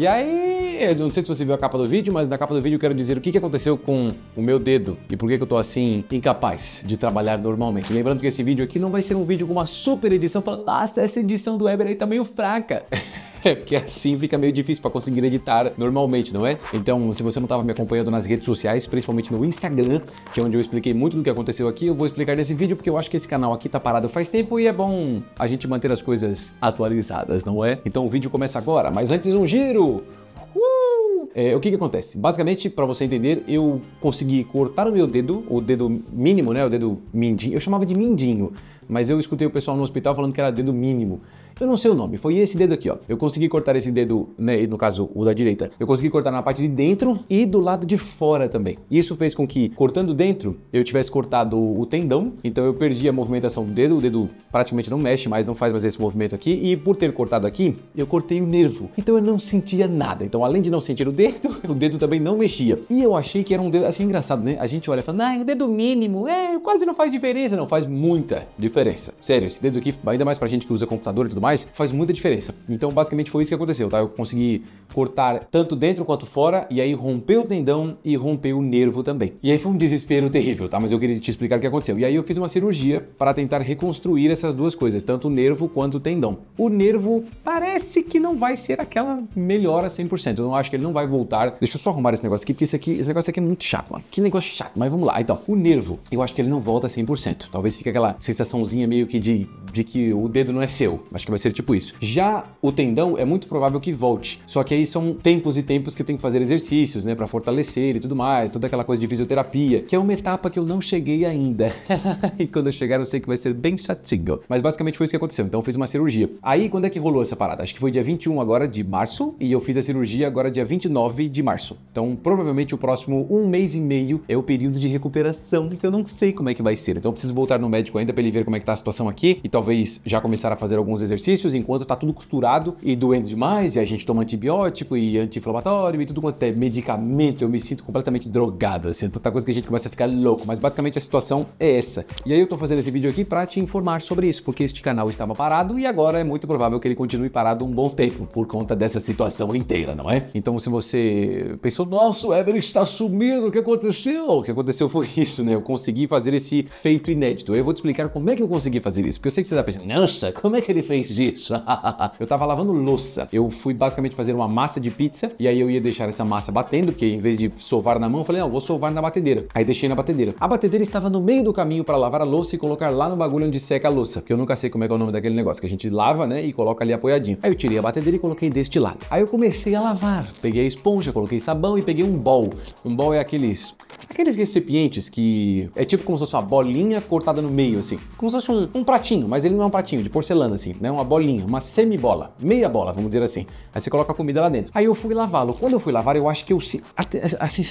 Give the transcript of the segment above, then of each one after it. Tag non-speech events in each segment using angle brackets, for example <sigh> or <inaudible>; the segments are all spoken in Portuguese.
E aí, eu não sei se você viu a capa do vídeo, mas na capa do vídeo eu quero dizer o que aconteceu com o meu dedo e por que eu tô assim incapaz de trabalhar normalmente. Lembrando que esse vídeo aqui não vai ser um vídeo com uma super edição falando, nossa, essa edição do Weber aí tá meio fraca. <laughs> <laughs> É, porque assim fica meio difícil para conseguir editar normalmente, não é? Então, se você não estava me acompanhando nas redes sociais, principalmente no Instagram, que é onde eu expliquei muito do que aconteceu aqui, eu vou explicar nesse vídeo porque eu acho que esse canal aqui tá parado faz tempo e é bom a gente manter as coisas atualizadas, não é? Então o vídeo começa agora, mas antes um giro! Uh! É, o que, que acontece? Basicamente, para você entender, eu consegui cortar o meu dedo, o dedo mínimo, né? O dedo mindinho. Eu chamava de mindinho, mas eu escutei o pessoal no hospital falando que era dedo mínimo. Eu não sei o nome, foi esse dedo aqui, ó. Eu consegui cortar esse dedo, né, no caso o da direita. Eu consegui cortar na parte de dentro e do lado de fora também. Isso fez com que, cortando dentro, eu tivesse cortado o tendão, então eu perdi a movimentação do dedo, o dedo praticamente não mexe mais, não faz mais esse movimento aqui, e por ter cortado aqui, eu cortei o nervo. Então eu não sentia nada. Então, além de não sentir o dedo, <laughs> o dedo também não mexia. E eu achei que era um dedo, assim, engraçado, né? A gente olha e fala, ah, o dedo mínimo, é, quase não faz diferença. Não, faz muita diferença. Sério, esse dedo aqui, ainda mais pra gente que usa computador e tudo mais, mais, faz muita diferença. Então, basicamente foi isso que aconteceu, tá? Eu consegui cortar tanto dentro quanto fora e aí rompeu o tendão e rompeu o nervo também. E aí foi um desespero terrível, tá? Mas eu queria te explicar o que aconteceu. E aí eu fiz uma cirurgia para tentar reconstruir essas duas coisas, tanto o nervo quanto o tendão. O nervo parece que não vai ser aquela melhora 100%. Eu não acho que ele não vai voltar. Deixa eu só arrumar esse negócio aqui, porque esse, aqui, esse negócio aqui é muito chato, mano. Que negócio chato, mas vamos lá. Então, o nervo, eu acho que ele não volta 100%. Talvez fique aquela sensaçãozinha meio que de, de que o dedo não é seu. Acho que vai ser tipo isso. Já o tendão é muito provável que volte, só que aí são tempos e tempos que tem que fazer exercícios, né, para fortalecer e tudo mais, toda aquela coisa de fisioterapia, que é uma etapa que eu não cheguei ainda. <laughs> e quando eu chegar eu sei que vai ser bem chatinho. Mas basicamente foi isso que aconteceu. Então eu fiz uma cirurgia. Aí quando é que rolou essa parada? Acho que foi dia 21 agora de março e eu fiz a cirurgia agora dia 29 de março. Então provavelmente o próximo um mês e meio é o período de recuperação que eu não sei como é que vai ser. Então eu preciso voltar no médico ainda para ele ver como é que tá a situação aqui e talvez já começar a fazer alguns exercícios exercícios enquanto tá tudo costurado e doendo demais, e a gente toma antibiótico e anti-inflamatório e tudo quanto é medicamento. Eu me sinto completamente drogado, assim, é tanta coisa que a gente começa a ficar louco, mas basicamente a situação é essa. E aí eu tô fazendo esse vídeo aqui para te informar sobre isso, porque este canal estava parado e agora é muito provável que ele continue parado um bom tempo por conta dessa situação inteira, não é? Então se você pensou, nossa, o Everest está sumindo, o que aconteceu? O que aconteceu foi isso, né? Eu consegui fazer esse feito inédito. Eu vou te explicar como é que eu consegui fazer isso, porque eu sei que você tá pensando, nossa, como é que ele fez isso. <laughs> eu tava lavando louça. Eu fui basicamente fazer uma massa de pizza e aí eu ia deixar essa massa batendo, porque em vez de sovar na mão, eu falei, não, vou sovar na batedeira. Aí deixei na batedeira. A batedeira estava no meio do caminho para lavar a louça e colocar lá no bagulho onde seca a louça, que eu nunca sei como é que é o nome daquele negócio, que a gente lava, né, e coloca ali apoiadinho. Aí eu tirei a batedeira e coloquei deste lado. Aí eu comecei a lavar. Peguei a esponja, coloquei sabão e peguei um bol. Um bol é aqueles aqueles recipientes que é tipo como se fosse uma bolinha cortada no meio, assim. Como se fosse um, um pratinho, mas ele não é um pratinho, de porcelana, assim, né? uma bolinha, uma semibola, meia bola, vamos dizer assim. Aí você coloca a comida lá dentro. Aí eu fui lavá-lo. Quando eu fui lavar, eu acho que eu. assim,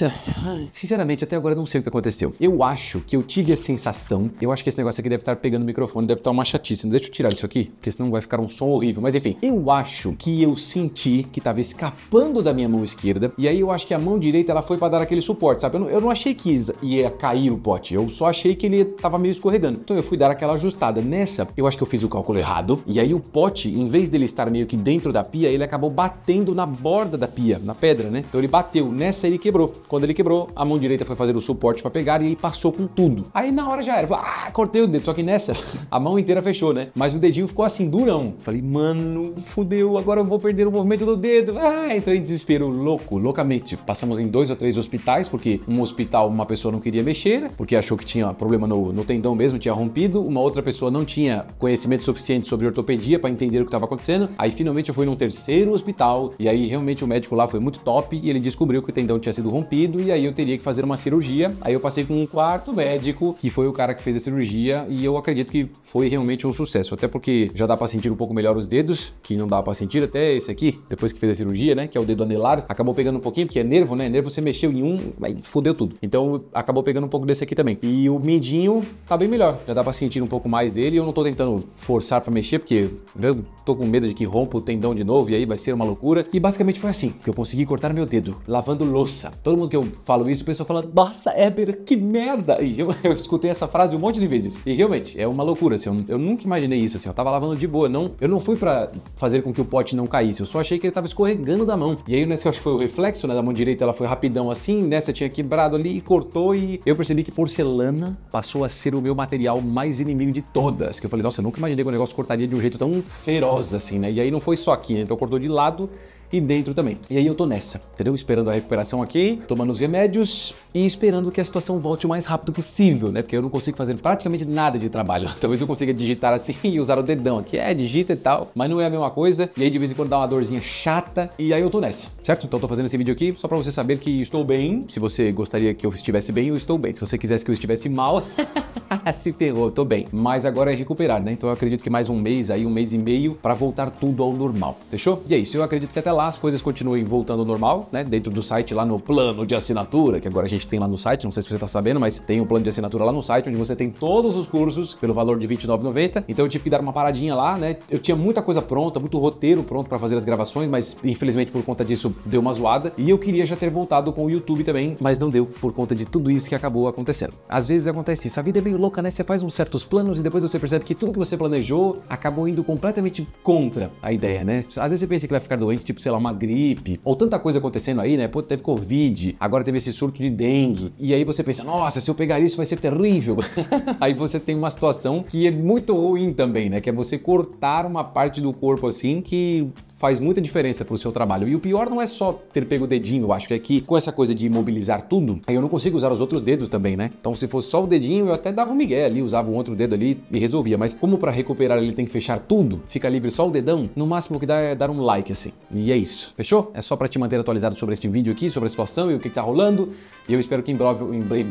sinceramente, até agora eu não sei o que aconteceu. Eu acho que eu tive a sensação. Eu acho que esse negócio aqui deve estar pegando o microfone, deve estar uma chatice. Deixa eu tirar isso aqui, porque senão vai ficar um som horrível. Mas enfim, eu acho que eu senti que estava escapando da minha mão esquerda. E aí eu acho que a mão direita ela foi para dar aquele suporte, sabe? Eu não, eu não achei que ia cair o pote. Eu só achei que ele estava meio escorregando. Então eu fui dar aquela ajustada. Nessa, eu acho que eu fiz o cálculo errado. E aí o pote, em vez dele estar meio que dentro da pia, ele acabou batendo na borda da pia, na pedra, né? Então ele bateu, nessa ele quebrou. Quando ele quebrou, a mão direita foi fazer o suporte para pegar e passou com tudo. Aí na hora já era, ah, cortei o dedo, só que nessa <laughs> a mão inteira fechou, né? Mas o dedinho ficou assim durão. Falei, mano, fudeu, agora eu vou perder o movimento do dedo. Ah, entrei em desespero louco, loucamente. Passamos em dois ou três hospitais, porque um hospital uma pessoa não queria mexer, porque achou que tinha problema no, no tendão mesmo, tinha rompido. Uma outra pessoa não tinha conhecimento suficiente sobre ortopedia dia para entender o que estava acontecendo. Aí finalmente eu fui num terceiro hospital e aí realmente o médico lá foi muito top e ele descobriu que o tendão tinha sido rompido e aí eu teria que fazer uma cirurgia. Aí eu passei com um quarto médico, que foi o cara que fez a cirurgia e eu acredito que foi realmente um sucesso, até porque já dá para sentir um pouco melhor os dedos, que não dá para sentir até esse aqui, depois que fez a cirurgia, né, que é o dedo anelar, acabou pegando um pouquinho, porque é nervo, né? Nervo você mexeu em um, aí fodeu tudo. Então acabou pegando um pouco desse aqui também. E o mindinho tá bem melhor, já dá para sentir um pouco mais dele, eu não tô tentando forçar para mexer, porque eu tô com medo de que rompa o tendão de novo e aí vai ser uma loucura. E basicamente foi assim que eu consegui cortar meu dedo, lavando louça. Todo mundo que eu falo isso, o pessoal fala, nossa, Éber, que merda! E eu, <laughs> eu, escutei essa frase um monte de vezes. E realmente, é uma loucura, assim, eu, eu, nunca imaginei isso, assim, eu tava lavando de boa, não, eu não fui pra fazer com que o pote não caísse, eu só achei que ele tava escorregando da mão. E aí, nessa que eu acho que foi o reflexo, né, da mão direita, ela foi rapidão assim, nessa né, tinha quebrado ali e cortou e eu percebi que porcelana passou a ser o meu material mais inimigo de todas. Que eu falei, nossa, eu nunca imaginei que o negócio cortaria de um jeito tão tão feroz assim, né? E aí não foi só aqui, né? Então cortou de lado e dentro também. E aí eu tô nessa, entendeu? Esperando a recuperação aqui, tomando os remédios e esperando que a situação volte o mais rápido possível, né? Porque eu não consigo fazer praticamente nada de trabalho. <laughs> Talvez eu consiga digitar assim <laughs> e usar o dedão aqui. É, digita e tal, mas não é a mesma coisa. E aí de vez em quando dá uma dorzinha chata e aí eu tô nessa, certo? Então eu tô fazendo esse vídeo aqui só pra você saber que estou bem. Se você gostaria que eu estivesse bem, eu estou bem. Se você quisesse que eu estivesse mal, <laughs> se ferrou, tô bem. Mas agora é recuperar, né? Então eu acredito que mais um mês aí, um mês e meio, para voltar tudo ao normal. Fechou? E é isso, eu acredito que até lá lá as coisas continuem voltando ao normal, né? Dentro do site, lá no plano de assinatura, que agora a gente tem lá no site, não sei se você está sabendo, mas tem um plano de assinatura lá no site, onde você tem todos os cursos pelo valor de R$29,90. Então eu tive que dar uma paradinha lá, né? Eu tinha muita coisa pronta, muito roteiro pronto para fazer as gravações, mas infelizmente por conta disso deu uma zoada. E eu queria já ter voltado com o YouTube também, mas não deu por conta de tudo isso que acabou acontecendo. Às vezes acontece isso, a vida é meio louca, né? Você faz uns certos planos e depois você percebe que tudo que você planejou acabou indo completamente contra a ideia, né? Às vezes você pensa que vai ficar doente, tipo, sei lá, uma gripe, ou tanta coisa acontecendo aí, né? Pô, teve Covid, agora teve esse surto de dengue. E aí você pensa, nossa, se eu pegar isso vai ser terrível. <laughs> aí você tem uma situação que é muito ruim também, né? Que é você cortar uma parte do corpo assim que faz muita diferença para o seu trabalho. E o pior não é só ter pego o dedinho, eu acho que é que com essa coisa de imobilizar tudo, aí eu não consigo usar os outros dedos também, né? Então se fosse só o dedinho, eu até dava um migué ali, usava um outro dedo ali e resolvia. Mas como para recuperar ele tem que fechar tudo, fica livre só o dedão, no máximo que dá é dar um like assim. E é isso. Fechou? É só para te manter atualizado sobre este vídeo aqui, sobre a situação e o que, que tá rolando. E eu espero que em breve, em breve,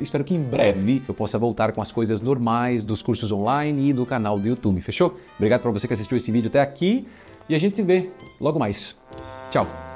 espero que em breve eu possa voltar com as coisas normais dos cursos online e do canal do YouTube. Fechou? Obrigado para você que assistiu esse vídeo até aqui. E a gente se vê logo mais. Tchau!